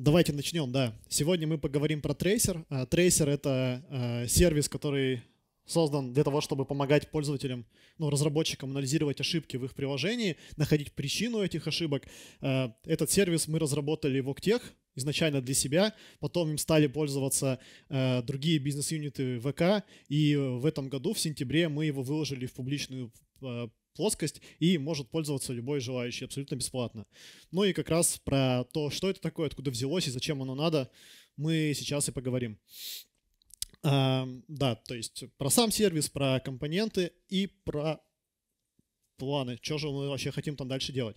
Давайте начнем, да. Сегодня мы поговорим про трейсер. Трейсер а, — это а, сервис, который создан для того, чтобы помогать пользователям, ну, разработчикам анализировать ошибки в их приложении, находить причину этих ошибок. А, этот сервис мы разработали в Octech изначально для себя, потом им стали пользоваться другие бизнес-юниты ВК, и в этом году, в сентябре, мы его выложили в публичную плоскость и может пользоваться любой желающий абсолютно бесплатно. Ну и как раз про то, что это такое, откуда взялось и зачем оно надо, мы сейчас и поговорим. А, да, то есть про сам сервис, про компоненты и про планы, что же мы вообще хотим там дальше делать.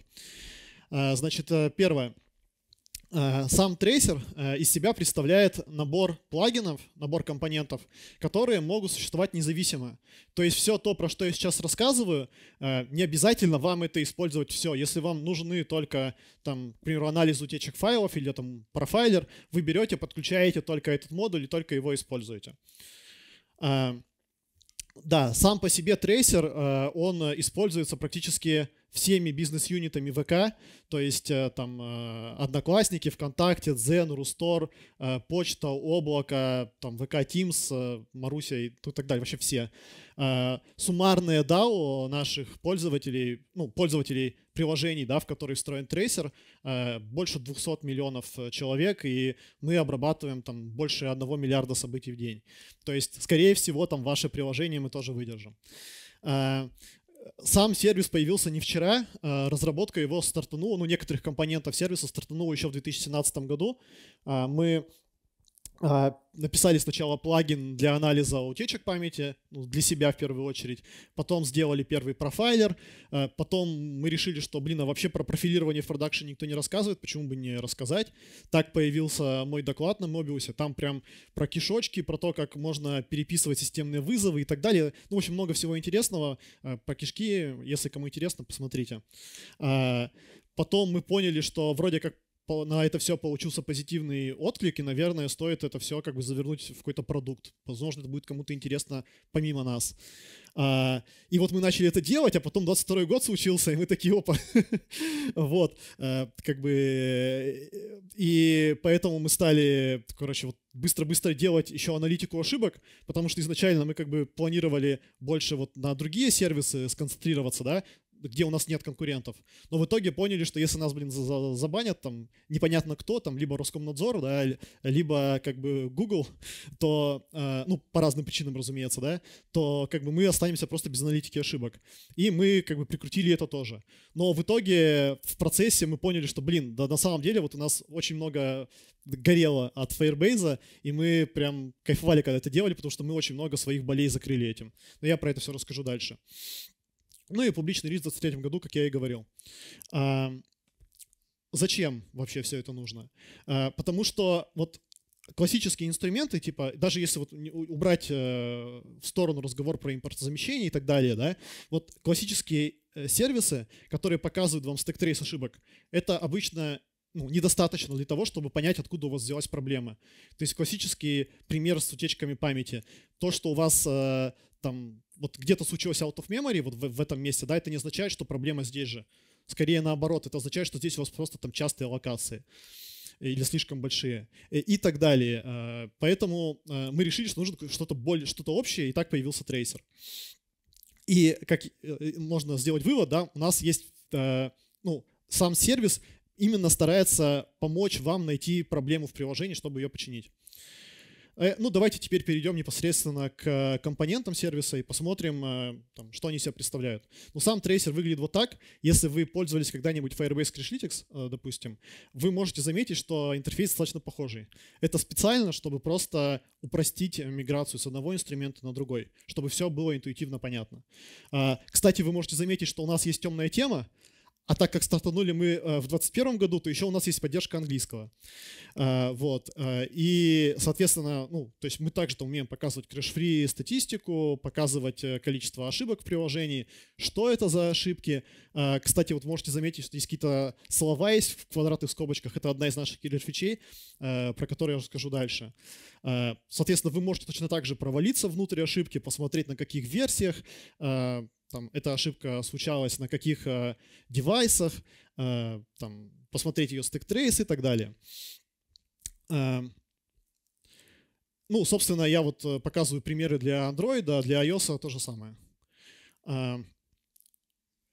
А, значит, э, первое — Э, сам трейсер э, из себя представляет набор плагинов, набор компонентов, которые могут существовать независимо. То есть все то, про что я сейчас рассказываю, э, не обязательно вам это использовать все. Если вам нужны только, там, к примеру, анализ утечек файлов или там профайлер, вы берете, подключаете только этот модуль и только его используете. Да, сам по себе трейсер, он используется практически всеми бизнес-юнитами ВК, то есть э, там э, Одноклассники, ВКонтакте, Дзен, Рустор, э, Почта, Облако, там ВК Teams, Маруся и так далее, вообще все. Суммарное DAO наших пользователей, ну, пользователей приложений, да, в которые встроен трейсер, больше 200 миллионов человек, и мы обрабатываем там больше 1 миллиарда событий в день. То есть, скорее всего, там ваше приложение мы тоже выдержим. Сам сервис появился не вчера, а разработка его стартанула, ну, некоторых компонентов сервиса стартанула еще в 2017 году. А мы а, написали сначала плагин для анализа утечек памяти, ну, для себя в первую очередь, потом сделали первый профайлер, а, потом мы решили, что, блин, а вообще про профилирование в продакшене никто не рассказывает, почему бы не рассказать. Так появился мой доклад на Мобиусе, там прям про кишочки, про то, как можно переписывать системные вызовы и так далее. Ну, в общем, много всего интересного а, про кишки, если кому интересно, посмотрите. Потом мы поняли, что вроде как на это все получился позитивный отклик, и, наверное, стоит это все как бы завернуть в какой-то продукт. Возможно, это будет кому-то интересно помимо нас. А, и вот мы начали это делать, а потом 22 год случился, и мы такие, опа, вот, э, как бы, и поэтому мы стали, короче, вот быстро-быстро делать еще аналитику ошибок, потому что изначально мы как бы планировали больше вот на другие сервисы сконцентрироваться, да, где у нас нет конкурентов. Но в итоге поняли, что если нас, блин, забанят, там, непонятно кто, там, либо Роскомнадзор, да, либо, как бы, Google, то, э, ну, по разным причинам, разумеется, да, то, как бы, мы останемся просто без аналитики ошибок. И мы, как бы, прикрутили это тоже. Но в итоге в процессе мы поняли, что, блин, да, на самом деле вот у нас очень много горело от Firebase, и мы прям кайфовали, когда это делали, потому что мы очень много своих болей закрыли этим. Но я про это все расскажу дальше. Ну и публичный риск в 23 году, как я и говорил. А, зачем вообще все это нужно? А, потому что вот классические инструменты, типа, даже если вот убрать э, в сторону разговор про импортозамещение и так далее, да, вот классические э, сервисы, которые показывают вам стек трейс ошибок, это обычно ну, недостаточно для того, чтобы понять, откуда у вас взялась проблема. То есть классический пример с утечками памяти. То, что у вас э, там вот где-то случилось out of memory вот в, в этом месте, да, это не означает, что проблема здесь же. Скорее наоборот, это означает, что здесь у вас просто там частые локации или слишком большие э, и так далее. Э, поэтому э, мы решили, что нужно что-то более, что-то общее, и так появился трейсер. И как можно сделать вывод, да, у нас есть, ну, сам сервис именно старается помочь вам найти проблему в приложении, чтобы ее починить. Э, ну, давайте теперь перейдем непосредственно к э, компонентам сервиса и посмотрим, э, там, что они себя представляют. Ну, сам трейсер выглядит вот так. Если вы пользовались когда-нибудь Firebase Crashlytics, допустим, вы можете заметить, что интерфейс достаточно похожий. Это специально, чтобы просто упростить миграцию с одного инструмента на другой, чтобы все было интуитивно понятно. А, кстати, вы можете заметить, что у нас есть темная тема, а так как стартанули мы э, в 2021 году, то еще у нас есть поддержка английского. Э, вот. Э, и, соответственно, ну, то есть мы также умеем показывать крэш-фри статистику, показывать количество ошибок в приложении, что это за ошибки. Кстати, вот можете заметить, что есть какие-то слова есть в квадратных скобочках. Это одна из наших киллер-фичей, про которые я расскажу дальше. Соответственно, вы можете точно так же провалиться внутрь ошибки, посмотреть на каких версиях, там, эта ошибка случалась на каких э, девайсах, э, там, посмотреть ее стек-трейс и так далее. Э, ну, собственно, я вот э, показываю примеры для Android, а для iOS то же самое. Э,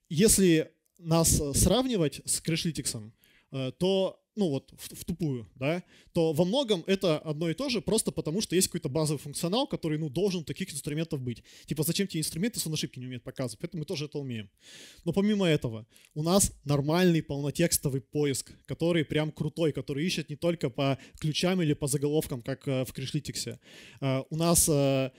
если нас э, сравнивать с Crashlytics, э, то ну вот, в, в тупую, да, то во многом это одно и то же, просто потому что есть какой-то базовый функционал, который, ну, должен таких инструментов быть. Типа, зачем тебе инструменты, если он ошибки не умеет показывать? Поэтому мы тоже это умеем. Но помимо этого, у нас нормальный полнотекстовый поиск, который прям крутой, который ищет не только по ключам или по заголовкам, как э, в Кришнитиксе. Э, у нас э,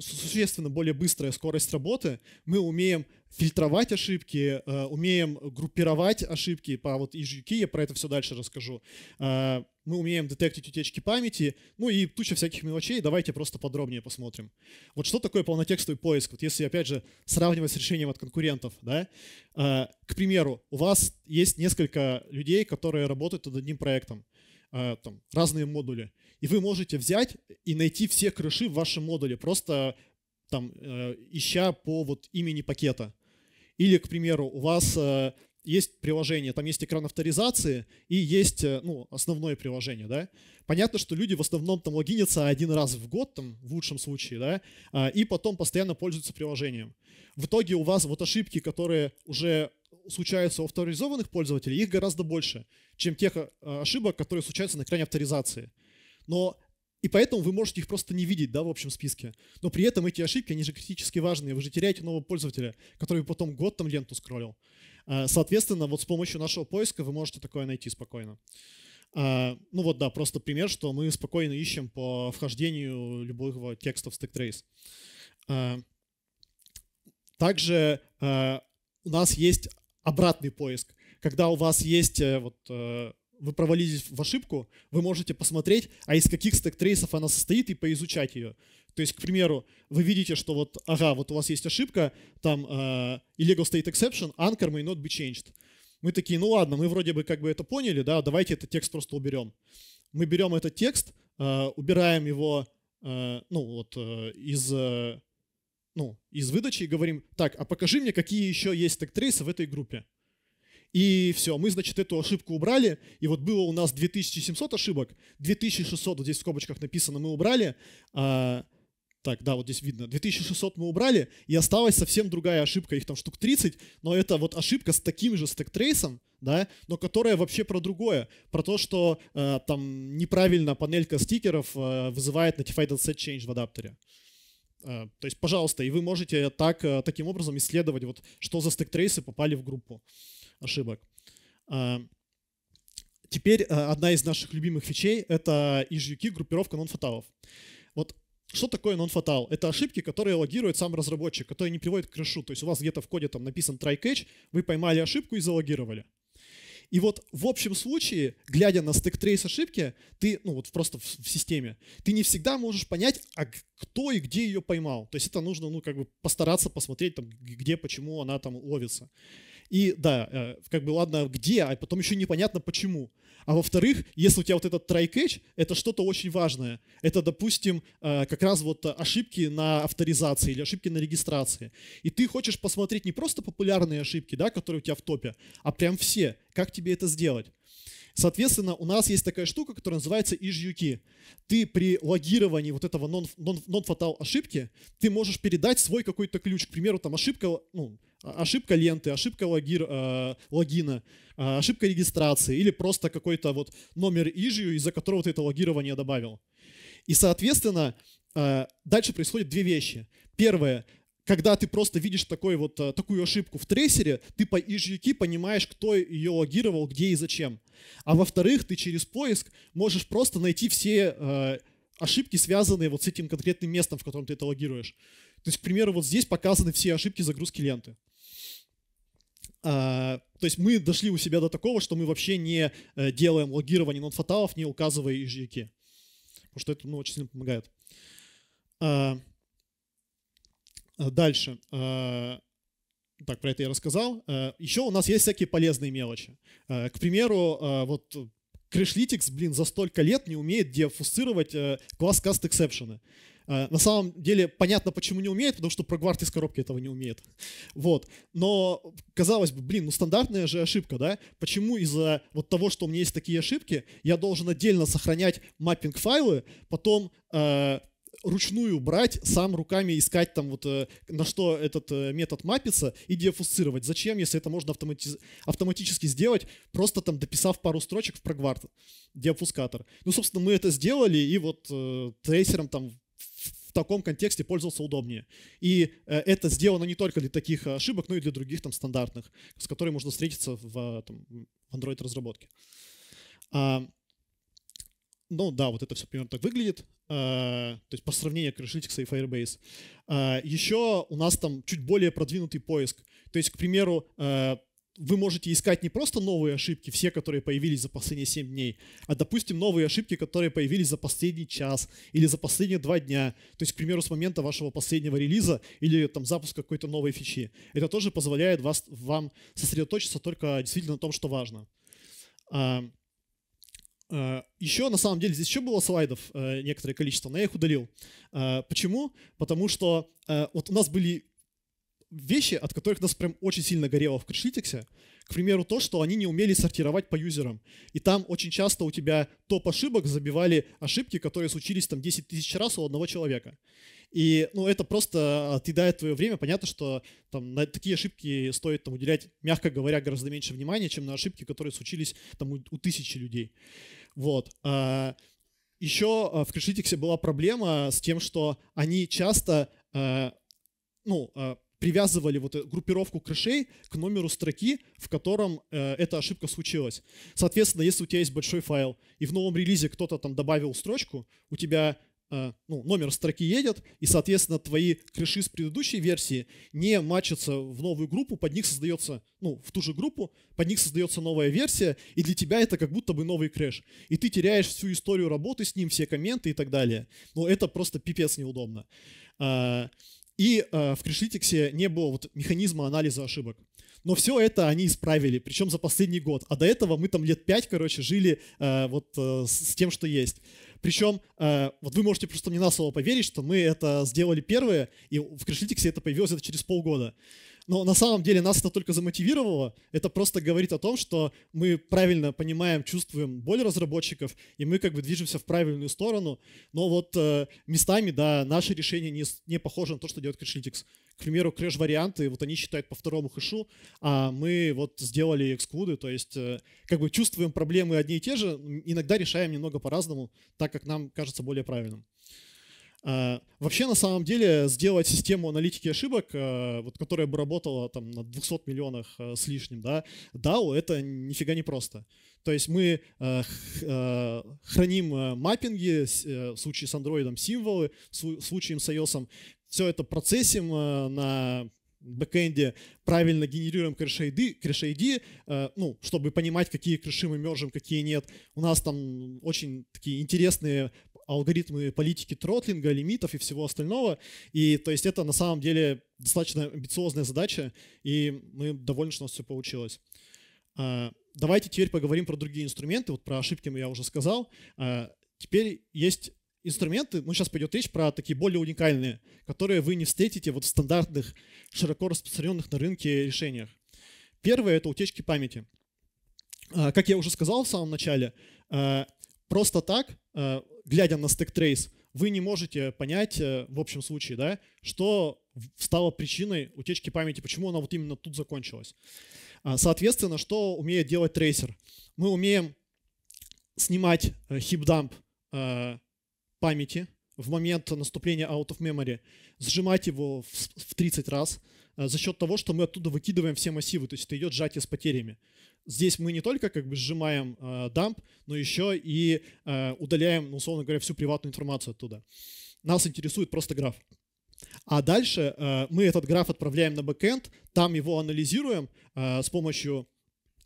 существенно более быстрая скорость работы, мы умеем фильтровать ошибки, э, умеем группировать ошибки по вот EGQ, я про это все дальше расскажу. Э, мы умеем детектить утечки памяти, ну и туча всяких мелочей, давайте просто подробнее посмотрим. Вот что такое полнотекстовый поиск? Вот если, опять же, сравнивать с решением от конкурентов, да, э, к примеру, у вас есть несколько людей, которые работают над одним проектом. Э, там, разные модули. И вы можете взять и найти все крыши в вашем модуле, просто там, э, ища по вот имени пакета. Или, к примеру, у вас э, есть приложение, там есть экран авторизации и есть ну, основное приложение, да. Понятно, что люди в основном там логинятся один раз в год, там, в лучшем случае, да, и потом постоянно пользуются приложением. В итоге у вас вот ошибки, которые уже случаются у авторизованных пользователей, их гораздо больше, чем тех э, ошибок, которые случаются на экране авторизации. Но и поэтому вы можете их просто не видеть, да, в общем списке. Но при этом эти ошибки, они же критически важные. Вы же теряете нового пользователя, который потом год там ленту скроллил. Э, соответственно, вот с помощью нашего поиска вы можете такое найти спокойно. Э, ну вот, да, просто пример, что мы спокойно ищем по вхождению любого текста в Stack Trace. Также у нас есть обратный поиск. Когда у вас есть э, вот э, вы провалились в ошибку, вы можете посмотреть, а из каких стэк-трейсов она состоит и поизучать ее. То есть, к примеру, вы видите, что вот, ага, вот у вас есть ошибка, там illegal э, state exception, anchor may not be changed. Мы такие, ну ладно, мы вроде бы как бы это поняли, да, давайте этот текст просто уберем. Мы берем этот текст, убираем его, ну вот, из ну, из выдачи и говорим, так, а покажи мне, какие еще есть тег-трейсы в этой группе. И все, мы, значит, эту ошибку убрали, и вот было у нас 2700 ошибок, 2600, вот здесь в скобочках написано, мы убрали, а, так, да, вот здесь видно, 2600 мы убрали, и осталась совсем другая ошибка, их там штук 30, но это вот ошибка с таким же стэк-трейсом, да, но которая вообще про другое, про то, что э, там неправильно панелька стикеров э, вызывает notified set change в адаптере. Э, то есть, пожалуйста, и вы можете так, э, таким образом исследовать, вот, что за стек-трейсы попали в группу ошибок. Э, теперь одна из наших любимых фичей — это ижюки группировка нон-фаталов. Вот что такое non-fatal? Это ошибки, которые логирует сам разработчик, которые не приводят к крэшу. То есть у вас где-то в коде там написан try-catch, вы поймали ошибку и залогировали. И вот в общем случае, глядя на стек трейс ошибки, ты, ну вот просто в, в системе, ты не всегда можешь понять, а кто и где ее поймал. То есть это нужно, ну как бы постараться посмотреть, там, где, почему она там ловится. И да, э, как бы ладно, где, а потом еще непонятно почему. А во-вторых, если у тебя вот этот try catch, это что-то очень важное. Это, допустим, как раз вот ошибки на авторизации или ошибки на регистрации. И ты хочешь посмотреть не просто популярные ошибки, да, которые у тебя в топе, а прям все. Как тебе это сделать? Соответственно, у нас есть такая штука, которая называется ижюки. Ты при логировании вот этого non-fatal non, ошибки, ты можешь передать свой какой-то ключ. К примеру, там ошибка, ну, ошибка ленты, ошибка логир, э, логина, э, ошибка регистрации или просто какой-то вот номер ижью, из-за которого ты это логирование добавил. И, соответственно, э, дальше происходят две вещи. Первое, когда ты просто видишь такой вот, э, такую ошибку в трейсере, ты по ижьюки понимаешь, кто ее логировал, где и зачем. А во-вторых, ты через поиск можешь просто найти все э, ошибки, связанные вот с этим конкретным местом, в котором ты это логируешь. То есть, к примеру, вот здесь показаны все ошибки загрузки ленты. А, то есть мы дошли у себя до такого, что мы вообще не э, делаем логирование нотфаталов, не указывая их JK. Потому что это ну, очень сильно помогает. А, а дальше. так, про это я рассказал. еще у нас есть всякие полезные мелочи. к примеру, вот Crashlytics, блин, за столько лет не умеет деофусцировать э, класс cast exception. Э, на самом деле, понятно, почему не умеет, потому что прогвард из коробки этого не умеет. Вот. Но, казалось бы, блин, ну стандартная же ошибка, да? Почему из-за вот того, что у меня есть такие ошибки, я должен отдельно сохранять маппинг-файлы, потом э, ручную брать, сам руками искать там вот э, на что этот э, метод мапится и дефусцировать. Зачем, если это можно автомати- автоматически сделать, просто там дописав пару строчек в прогвард, деопускатор. Ну, собственно, мы это сделали и вот э, трейсером там в таком контексте пользоваться удобнее. И э, это сделано не только для таких ошибок, но и для других там стандартных, с которыми можно встретиться в, а, там, в Android-разработке. А, ну да, вот это все примерно так выглядит. А, то есть по сравнению Crashlytics и Firebase. Еще у нас там чуть более продвинутый поиск. То есть, к примеру, э, вы можете искать не просто новые ошибки, все, которые появились за последние 7 дней, а, допустим, новые ошибки, которые появились за последний час или за последние 2 дня. То есть, к примеру, с момента вашего последнего релиза или там запуска какой-то новой фичи. Это тоже позволяет вас, вам сосредоточиться только действительно на том, что важно. А, а, еще, на самом деле, здесь еще было слайдов э, некоторое количество, но я их удалил. А, почему? Потому что э, вот у нас были вещи, от которых нас прям очень сильно горело в кришлитиксе. К примеру, то, что они не умели сортировать по юзерам. И там очень часто у тебя топ ошибок забивали ошибки, которые случились там 10 тысяч раз у одного человека. И, ну, это просто отъедает твое время. Понятно, что там на такие ошибки стоит там уделять, мягко говоря, гораздо меньше внимания, чем на ошибки, которые случились там у, у тысячи людей. Вот. А, Еще а, в Кришитиксе была проблема с тем, что они часто а, ну, привязывали вот э, группировку крэшей к номеру строки, в котором э, эта ошибка случилась. Соответственно, если у тебя есть большой файл, и в новом релизе кто-то там добавил строчку, у тебя э, ну, номер строки едет, и, соответственно, твои крэши с предыдущей версии не мачатся в новую группу, под них создается, ну, в ту же группу, под них создается новая версия, и для тебя это как будто бы новый крэш. И ты теряешь всю историю работы с ним, все комменты и так далее. Но ну, это просто пипец неудобно. А, и э, в Кришлитиксе не было вот механизма анализа ошибок. Но все это они исправили, причем за последний год. А до этого мы там лет пять, короче, жили э, вот э, с тем, что есть. Причем, э, вот вы можете просто мне на слово поверить, что мы это сделали первые, и в Кришлитиксе это появилось это через полгода. Но на самом деле нас это только замотивировало. Это просто говорит о том, что мы правильно понимаем, чувствуем боль разработчиков, и мы как бы движемся в правильную сторону. Но вот э, местами, да, наше решение не, не похоже на то, что делает Crashlytics. К примеру, крэш-варианты, вот они считают по второму хэшу, а мы вот сделали экскуды, то есть э, как бы чувствуем проблемы одни и те же, иногда решаем немного по-разному, так как нам кажется более правильным. А, вообще, на самом деле, сделать систему аналитики ошибок, а, вот, которая бы работала там, на 200 миллионах а, с лишним, да, DAO, это нифига не просто. То есть мы храним маппинги, э, в случае с Android символы, в случае с iOS все это процессим на бэкэнде правильно генерируем крэш-айди, крэш-айди э, ну, чтобы понимать, какие крэши мы мержим, какие нет. У нас там очень такие интересные алгоритмы политики тротлинга, лимитов и всего остального. И то есть это на самом деле достаточно амбициозная задача, и мы довольны, что у нас все получилось. А, давайте теперь поговорим про другие инструменты. Вот про ошибки я уже сказал. А, теперь есть инструменты, ну сейчас пойдет речь про такие более уникальные, которые вы не встретите вот в стандартных, широко распространенных на рынке решениях. Первое — это утечки памяти. А, как я уже сказал в самом начале, просто так глядя на стек трейс, вы не можете понять, э, в общем случае, да, что стало причиной утечки памяти, почему она вот именно тут закончилась. А, соответственно, что умеет делать трейсер? Мы умеем снимать э, хип-дамп э, памяти в момент наступления out of memory, сжимать его в 30 раз – Э, за счет того, что мы оттуда выкидываем все массивы, то есть это идет сжатие с потерями. Здесь мы не только как бы сжимаем э, дамп, но еще и э, удаляем, ну, условно говоря, всю приватную информацию оттуда. Нас интересует просто граф. А дальше э, мы этот граф отправляем на бэкэнд, там его анализируем э, с помощью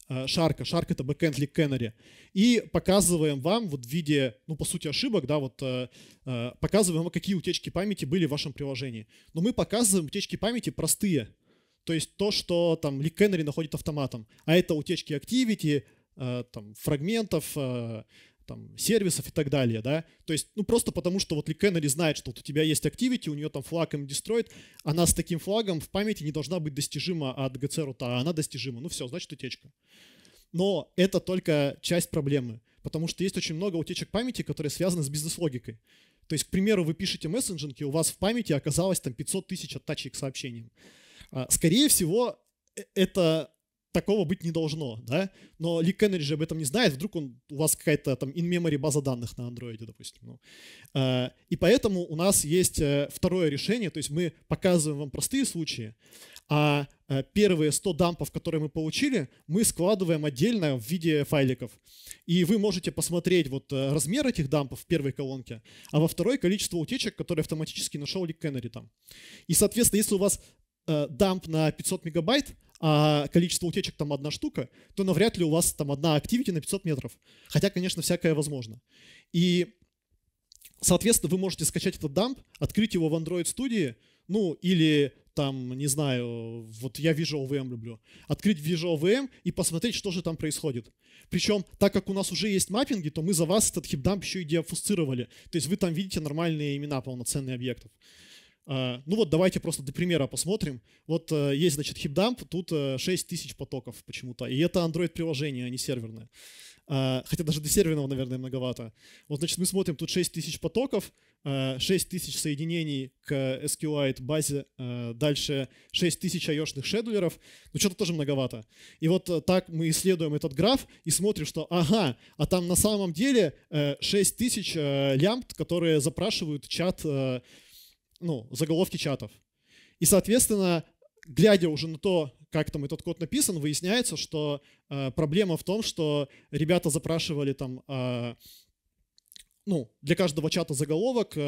Э, Шарка. Шарк это бэкэнд лик Кеннери. И показываем вам вот в виде, ну, по сути, ошибок, да, вот э, э, показываем какие утечки памяти были в вашем приложении. Но мы показываем утечки памяти простые. То есть то, что там ли Кеннери находит автоматом. А это утечки Activity, там, фрагментов, там, сервисов и так далее, да, то есть, ну, просто потому, что вот ли Кеннери знает, что вот у тебя есть Activity, у нее там флаг MDestroyed, она с таким флагом в памяти не должна быть достижима от gc рута, а она достижима, ну, все, значит, утечка. Но это только часть проблемы, потому что есть очень много утечек памяти, которые связаны с бизнес-логикой. То есть, к примеру, вы пишете мессенджинг, и у вас в памяти оказалось там 500 тысяч оттачек сообщений, а, Скорее всего, э, это такого быть не должно, да? Но Ли Кеннери же об этом не знает, вдруг он, у вас какая-то там in-memory база данных на андроиде, допустим. Ну. А, и поэтому у нас есть э, второе решение, то есть мы показываем вам простые случаи, а э, первые 100 дампов, которые мы получили, мы складываем отдельно в виде файликов. И вы можете посмотреть вот э, размер этих дампов в первой колонке, а во второй количество утечек, которые автоматически нашел Ли Кеннери там. И, соответственно, если у вас дамп на 500 мегабайт, а количество утечек там одна штука, то навряд ли у вас там одна активити на 500 метров. Хотя, конечно, всякое возможно. И, соответственно, вы можете скачать этот дамп, открыть его в Android Studio, ну, или там, не знаю, вот я Visual VM люблю, открыть Visual VM и посмотреть, что же там происходит. Причем, так как у нас уже есть маппинги, то мы за вас этот хипдамп еще и деобфусцировали. То есть вы там видите нормальные имена полноценных объектов. А, ну вот давайте просто до примера посмотрим. Вот э, есть, значит, хипдамп, тут э, тысяч потоков почему-то. И это Android-приложение, а не серверное. А, хотя даже до серверного, наверное, многовато. Вот, значит, мы смотрим, тут тысяч потоков, а, тысяч соединений к SQLite базе, дальше тысяч айошных шедулеров, ну что-то тоже многовато. И вот э, так мы исследуем этот граф и смотрим, что ага, а там на самом деле тысяч лямбд, которые запрашивают чат ну, заголовки чатов. И, соответственно, глядя уже на то, как там этот код написан, выясняется, что э, проблема в том, что ребята запрашивали там, э, ну, для каждого чата заголовок э,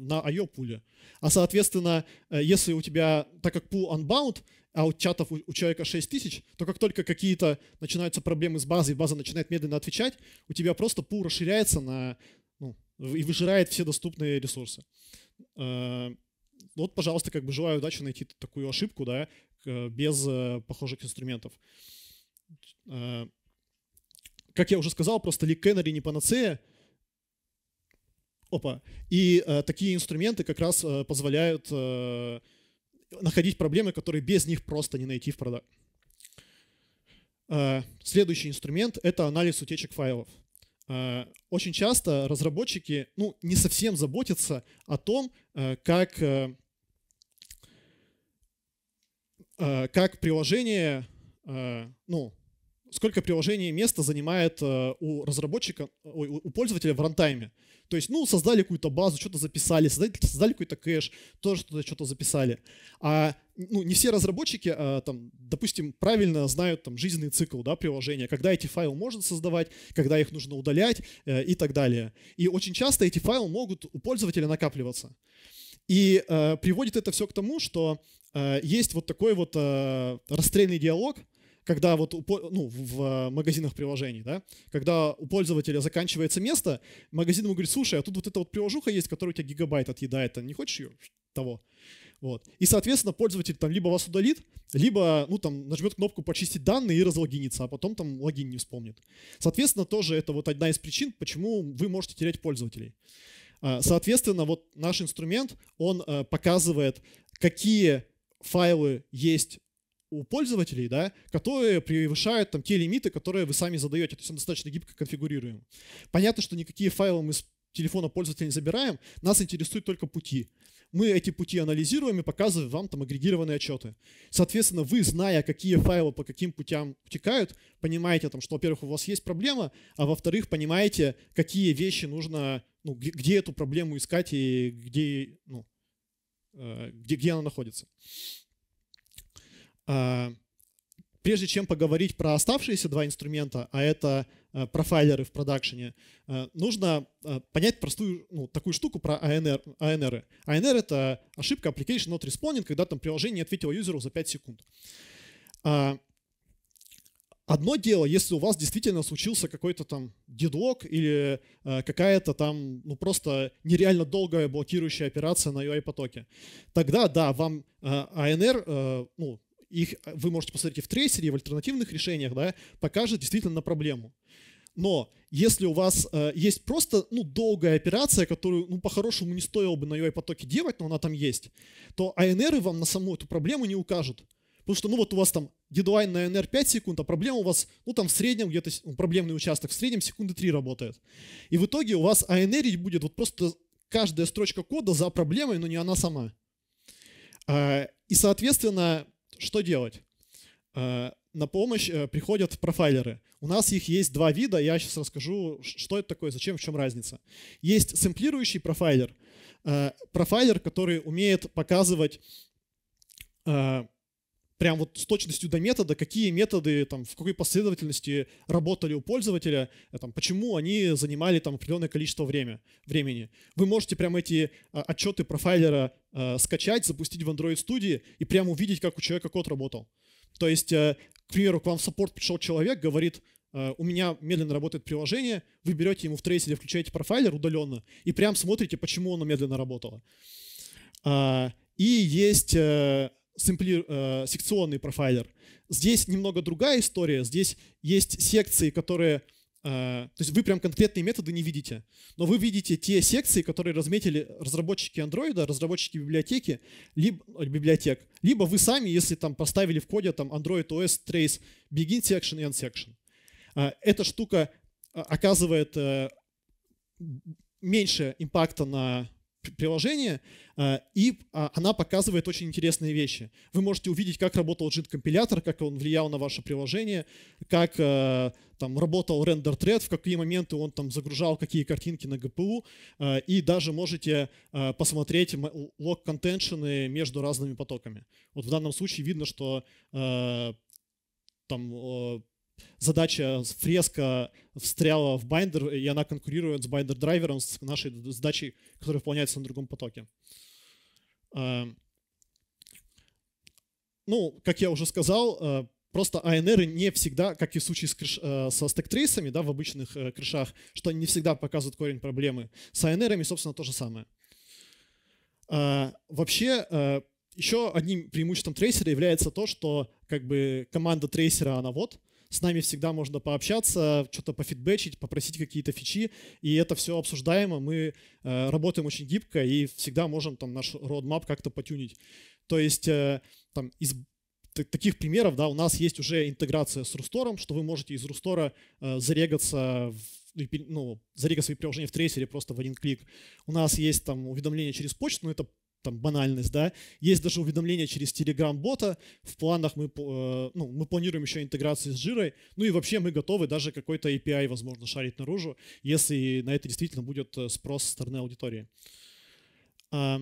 на IO пуле. А, соответственно, э, если у тебя, так как пул unbound, а у чатов у, человека 6 тысяч, то как только какие-то начинаются проблемы с базой, база начинает медленно отвечать, у тебя просто пул расширяется на, ну, и выжирает все доступные ресурсы. Э, вот, пожалуйста, как бы желаю удачи найти такую ошибку, да, без э, похожих инструментов. Э, как я уже сказал, просто ли Кеннери не панацея. Опа. И э, такие инструменты как раз э, позволяют э, находить проблемы, которые без них просто не найти в продаже. Следующий инструмент — это анализ утечек файлов. Э, очень часто разработчики ну, не совсем заботятся о том, э, как, э, как приложение ну, сколько приложений места занимает э, у разработчика, ой, у пользователя в рантайме. То есть, ну, создали какую-то базу, что-то записали, создали, создали какой-то кэш, тоже что-то что-то записали. А ну, не все разработчики, а, там, допустим, правильно знают там, жизненный цикл да, приложения, когда эти файлы можно создавать, когда их нужно удалять э, и так далее. И очень часто эти файлы могут у пользователя накапливаться. И э, приводит это все к тому, что э, есть вот такой вот э, расстрельный диалог – когда вот у, ну, в магазинах приложений, да, когда у пользователя заканчивается место, магазин ему говорит, слушай, а тут вот эта вот приложуха есть, которая у тебя гигабайт отъедает, ты а не хочешь ее того? Вот. И, соответственно, пользователь там либо вас удалит, либо, ну, там, нажмет кнопку «Почистить данные» и разлогинится, а потом там логин не вспомнит. Соответственно, тоже это вот одна из причин, почему вы можете терять пользователей. А, соответственно, вот наш инструмент, он э, показывает, какие файлы есть у пользователей, да, которые превышают там те лимиты, которые вы сами задаете. То есть он достаточно гибко конфигурируем. Понятно, что никакие файлы мы с телефона пользователя не забираем, нас интересуют только пути. Мы эти пути анализируем и показываем вам там агрегированные отчеты. Соответственно, вы, зная, какие файлы по каким путям утекают, понимаете, там, что, во-первых, у вас есть проблема, а во-вторых, понимаете, какие вещи нужно, ну, где, где эту проблему искать и где, ну, э, где, где она находится. А, прежде чем поговорить про оставшиеся два инструмента, а это э, профайлеры в продакшене, э, нужно э, понять простую ну, такую штуку про ANR. ANR. ANR — это ошибка application not responding, когда там приложение не ответило юзеру за 5 секунд. А, одно дело, если у вас действительно случился какой-то там дедлог или какая-то там, ну просто нереально долгая блокирующая операция на UI-потоке, тогда да, вам э, ANR, ну, их э, вы можете посмотреть и в трейсере, и в альтернативных решениях, да, покажет действительно на проблему. Но если у вас э, есть просто ну, долгая операция, которую ну, по-хорошему не стоило бы на ее потоке делать, но она там есть, то ANR вам на саму эту проблему не укажут. Потому что, ну вот у вас там дедлайн на NR 5 секунд, а проблема у вас, ну там в среднем где-то, ну, проблемный участок в среднем секунды 3 работает. И в итоге у вас ANR будет вот просто каждая строчка кода за проблемой, но не она сама. А, и, соответственно, что делать? Э, на помощь э, приходят профайлеры. У нас их есть два вида. Я сейчас расскажу, что это такое, зачем, в чем разница. Есть сэмплирующий профайлер. Э, профайлер, который умеет показывать прям вот с точностью до метода, какие методы, там, в какой последовательности работали у пользователя, э, там, почему они занимали там определенное количество время, времени. Вы можете прям эти а, отчеты профайлера а, скачать, запустить в Android Studio и прям увидеть, как у человека код работал. То есть, а, к примеру, к вам в саппорт пришел человек, говорит, у меня медленно работает приложение, вы берете ему в трейсере, включаете профайлер удаленно и прям смотрите, почему оно медленно работало. А, и есть сэмпли, э, секционный профайлер. Здесь немного другая история. Здесь есть секции, которые... Э, то есть вы прям конкретные методы не видите, но вы видите те секции, которые разметили разработчики Android, разработчики библиотеки, либо, библиотек, либо вы сами, если там поставили в коде там Android OS Trace Begin Section и End Section. Э, эта штука э, оказывает меньше импакта на приложение, э, и а, она показывает очень интересные вещи. Вы можете увидеть, как работал JIT-компилятор, как он влиял на ваше приложение, как э, там работал рендер тред, в какие моменты он там загружал какие картинки на GPU, э, и даже можете посмотреть лог контеншены между разными потоками. Вот в данном случае видно, что там задача э, фреска встряла в байндер, и она конкурирует с байндер-драйвером, с нашей задачей, которая выполняется на другом потоке. Эм, ну, как я уже сказал, э, просто ANR не всегда, как и в случае с крыш, э, со стэк-трейсами да, в обычных крышах, что они не всегда показывают корень проблемы. С ANR, собственно, то же самое. Вообще, еще одним преимуществом трейсера является то, что как бы команда трейсера, она вот, с нами всегда можно пообщаться, что-то пофидбэчить, попросить какие-то фичи, и это все обсуждаемо, мы э, работаем очень гибко и всегда можем там наш roadmap как-то потюнить. То есть э, там из таких примеров, да, у нас есть уже интеграция с Рустором, что вы можете из Рустора э, зарегаться в ну, зарегать свои приложения в трейсере просто в один клик. У нас есть там уведомления через почту, но это там банальность, да. Есть даже уведомления через Telegram-бота. В планах мы, э, ну, мы планируем еще интеграцию с жирой. Ну и вообще мы готовы даже какой-то API, возможно, шарить наружу, если на это действительно будет э, спрос со стороны аудитории. А,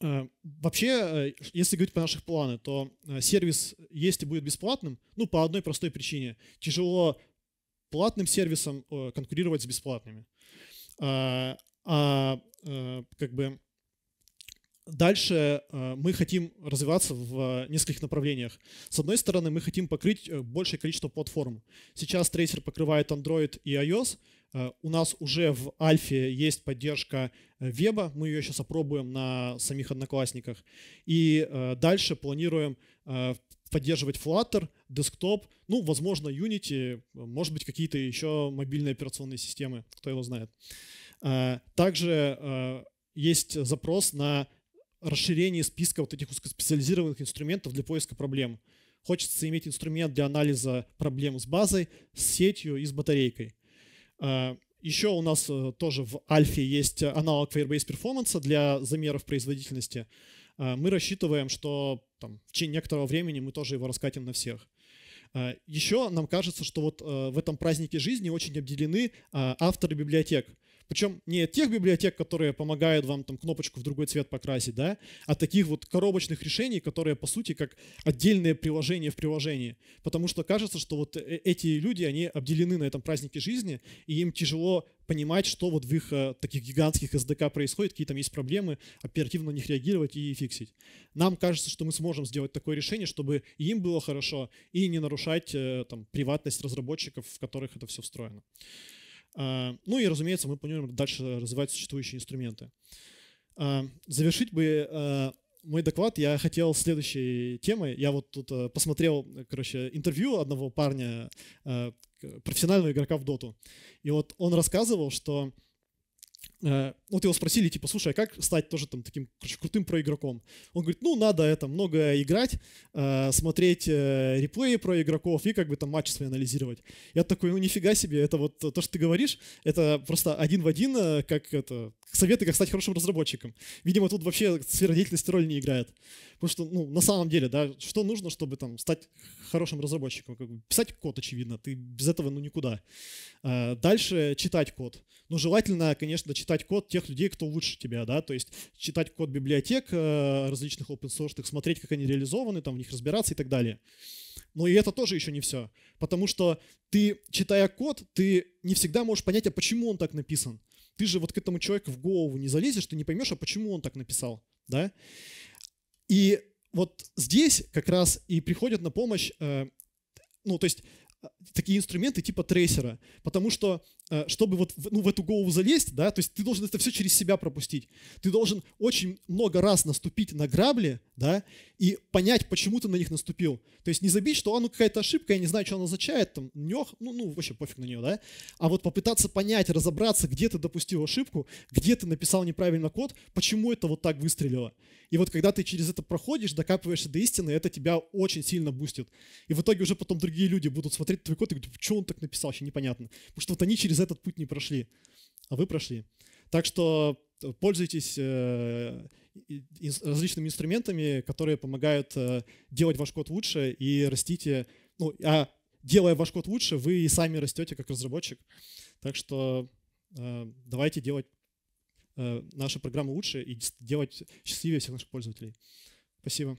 э, вообще, если говорить по наших планы, то сервис, есть и будет бесплатным, ну, по одной простой причине. Тяжело платным сервисом конкурировать с бесплатными. А, а, как бы Дальше э, мы хотим развиваться в э, нескольких направлениях. С одной стороны, мы хотим покрыть э, большее количество платформ. Сейчас трейсер покрывает Android и iOS. У нас уже в Альфе есть поддержка веба. Мы ее сейчас опробуем на самих одноклассниках. И дальше планируем поддерживать Flutter, десктоп, ну, возможно, Unity, может быть, какие-то еще мобильные операционные системы, кто его знает. Также есть запрос на расширение списка вот этих узкоспециализированных инструментов для поиска проблем. Хочется иметь инструмент для анализа проблем с базой, с сетью и с батарейкой. А, еще у нас э, тоже в Альфе есть аналог Firebase Performance для замеров производительности. А, мы рассчитываем, что там, в течение некоторого времени мы тоже его раскатим на всех. А, еще нам кажется, что вот э, в этом празднике жизни очень обделены авторы библиотек. Причем не от тех библиотек, которые помогают вам там кнопочку в другой цвет покрасить, да, а таких вот коробочных решений, которые по сути как отдельное приложение в приложении. Потому что кажется, что вот э, эти люди, они обделены на этом празднике жизни, и им тяжело понимать, что вот в их э, таких гигантских SDK происходит, какие там есть проблемы, оперативно на них реагировать и фиксить. Нам кажется, что мы сможем сделать такое решение, чтобы и им было хорошо, и не нарушать э, там, приватность разработчиков, в которых это все встроено. А, ну и, разумеется, мы планируем дальше развивать существующие инструменты. А, завершить бы а, мой доклад я хотел следующей темой. Я вот тут посмотрел, короче, интервью одного парня, профессионального игрока в доту. И вот он рассказывал, что Э, вот его спросили, типа, слушай, а как стать тоже там таким короче, крутым проигроком? Он говорит, ну, надо это много играть, э, смотреть э, реплеи про игроков и как бы там матчи свои анализировать. Я такой, ну, нифига себе, это вот то, что ты говоришь, это просто один в один, как это, советы, как стать хорошим разработчиком. Видимо, тут вообще сфера деятельности роль не играет. Потому что, ну, на самом деле, да, что нужно, чтобы там стать хорошим разработчиком? Как бы писать код, очевидно, ты без этого, ну, никуда. Дальше читать код. но ну, желательно, конечно, читать читать код тех людей, кто лучше тебя, да, то есть читать код библиотек э, различных open source, смотреть, как они реализованы, там в них разбираться и так далее. Но и это тоже еще не все, потому что ты, читая код, ты не всегда можешь понять, а почему он так написан. Ты же вот к этому человеку в голову не залезешь, ты не поймешь, а почему он так написал, да. И вот здесь как раз и приходят на помощь, э, ну, то есть а, такие инструменты типа трейсера, потому что, э, чтобы вот в, ну, в эту голову залезть, да, то есть ты должен это все через себя пропустить. Ты должен очень много раз наступить на грабли, да, и понять, почему ты на них наступил. То есть не забить, что, а, ну, какая-то ошибка, я не знаю, что она означает, там, нёх, ну, ну, вообще пофиг на нее, да, а вот попытаться понять, разобраться, где ты допустил ошибку, где ты написал неправильно код, почему это вот так выстрелило. И вот когда ты через это проходишь, докапываешься до истины, это тебя очень сильно бустит. И в итоге уже потом другие люди будут смотреть твой код и говорить, что он так написал, вообще непонятно. Потому что вот они через этот путь не прошли, а вы прошли. Так что э, пользуйтесь э, различными инструментами, которые помогают э, делать ваш код лучше и растите, ну, а делая ваш код лучше, вы и сами растете как разработчик. Так что давайте делать Э, наша программа лучше и делать счастливее всех наших пользователей. Спасибо.